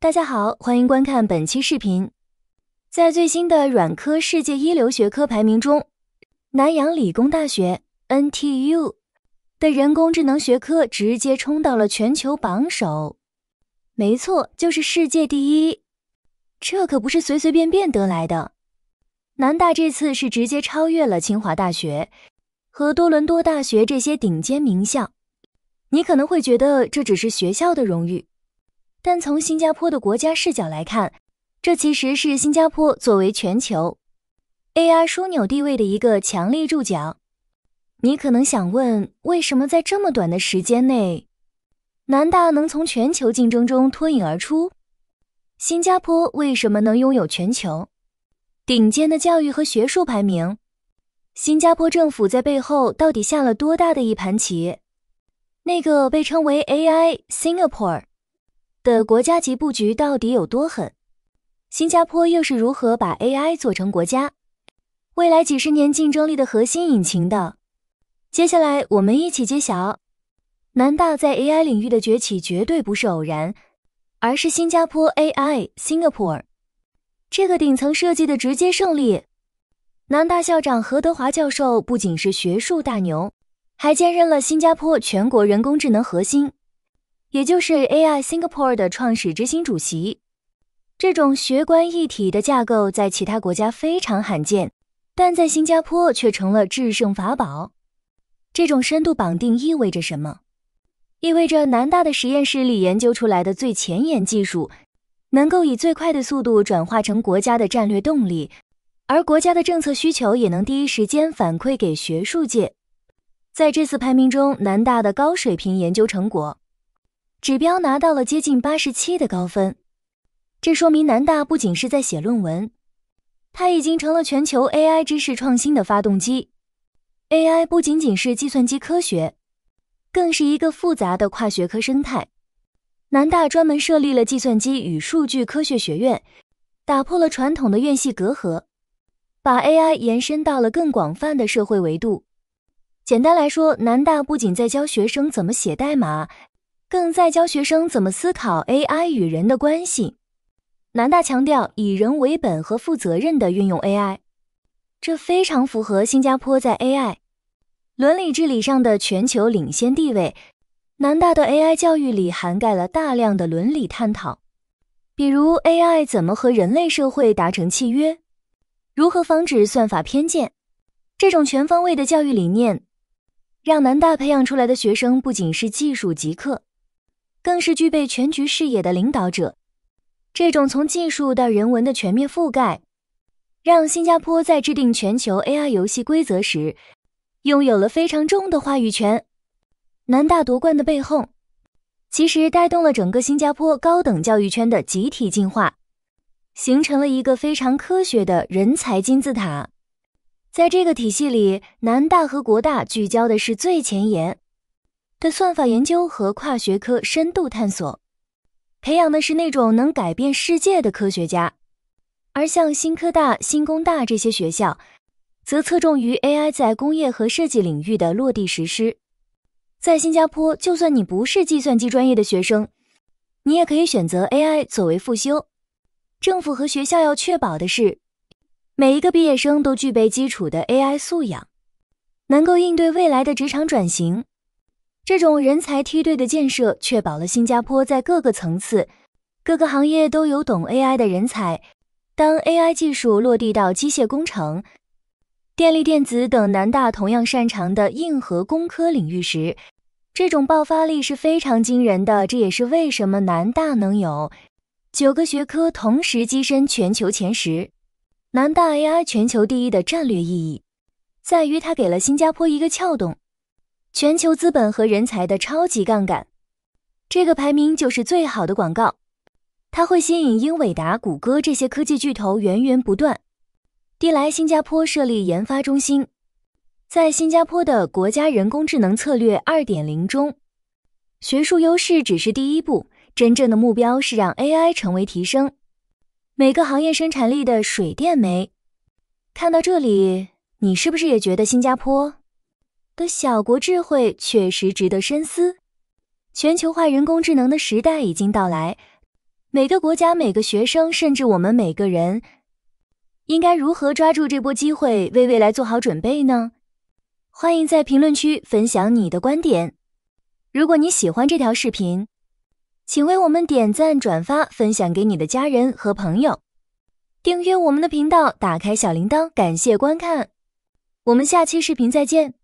大家好，欢迎观看本期视频。在最新的软科世界一流学科排名中，南洋理工大学 （N T U） 的人工智能学科直接冲到了全球榜首。没错，就是世界第一。这可不是随随便便得来的。南大这次是直接超越了清华大学和多伦多大学这些顶尖名校。你可能会觉得这只是学校的荣誉。但从新加坡的国家视角来看，这其实是新加坡作为全球 AI 枢纽地位的一个强力注脚。你可能想问，为什么在这么短的时间内，南大能从全球竞争中脱颖而出？新加坡为什么能拥有全球顶尖的教育和学术排名？新加坡政府在背后到底下了多大的一盘棋？那个被称为 AI Singapore。的国家级布局到底有多狠？新加坡又是如何把 AI 做成国家未来几十年竞争力的核心引擎的？接下来我们一起揭晓。南大在 AI 领域的崛起绝对不是偶然，而是新加坡 AI Singapore 这个顶层设计的直接胜利。南大校长何德华教授不仅是学术大牛，还兼任了新加坡全国人工智能核心。也就是 AI Singapore 的创始执行主席，这种学官一体的架构在其他国家非常罕见，但在新加坡却成了制胜法宝。这种深度绑定意味着什么？意味着南大的实验室里研究出来的最前沿技术，能够以最快的速度转化成国家的战略动力，而国家的政策需求也能第一时间反馈给学术界。在这次排名中，南大的高水平研究成果。指标拿到了接近八十七的高分，这说明南大不仅是在写论文，它已经成了全球 AI 知识创新的发动机。AI 不仅仅是计算机科学，更是一个复杂的跨学科生态。南大专门设立了计算机与数据科学学院，打破了传统的院系隔阂，把 AI 延伸到了更广泛的社会维度。简单来说，南大不仅在教学生怎么写代码。更在教学生怎么思考 AI 与人的关系。南大强调以人为本和负责任的运用 AI，这非常符合新加坡在 AI 伦理治理上的全球领先地位。南大的 AI 教育里涵盖了大量的伦理探讨，比如 AI 怎么和人类社会达成契约，如何防止算法偏见。这种全方位的教育理念，让南大培养出来的学生不仅是技术极客。更是具备全局视野的领导者。这种从技术到人文的全面覆盖，让新加坡在制定全球 AI 游戏规则时拥有了非常重的话语权。南大夺冠的背后，其实带动了整个新加坡高等教育圈的集体进化，形成了一个非常科学的人才金字塔。在这个体系里，南大和国大聚焦的是最前沿。的算法研究和跨学科深度探索，培养的是那种能改变世界的科学家。而像新科大、新工大这些学校，则侧重于 AI 在工业和设计领域的落地实施。在新加坡，就算你不是计算机专业的学生，你也可以选择 AI 作为复修。政府和学校要确保的是，每一个毕业生都具备基础的 AI 素养，能够应对未来的职场转型。这种人才梯队的建设，确保了新加坡在各个层次、各个行业都有懂 AI 的人才。当 AI 技术落地到机械工程、电力电子等南大同样擅长的硬核工科领域时，这种爆发力是非常惊人的。这也是为什么南大能有九个学科同时跻身全球前十。南大 AI 全球第一的战略意义，在于它给了新加坡一个撬动。全球资本和人才的超级杠杆，这个排名就是最好的广告，它会吸引英伟达、谷歌这些科技巨头源源不断地来新加坡设立研发中心。在新加坡的国家人工智能策略2.0中，学术优势只是第一步，真正的目标是让 AI 成为提升每个行业生产力的水电煤。看到这里，你是不是也觉得新加坡？的小国智慧确实值得深思。全球化人工智能的时代已经到来，每个国家、每个学生，甚至我们每个人，应该如何抓住这波机会，为未来做好准备呢？欢迎在评论区分享你的观点。如果你喜欢这条视频，请为我们点赞、转发、分享给你的家人和朋友，订阅我们的频道，打开小铃铛。感谢观看，我们下期视频再见。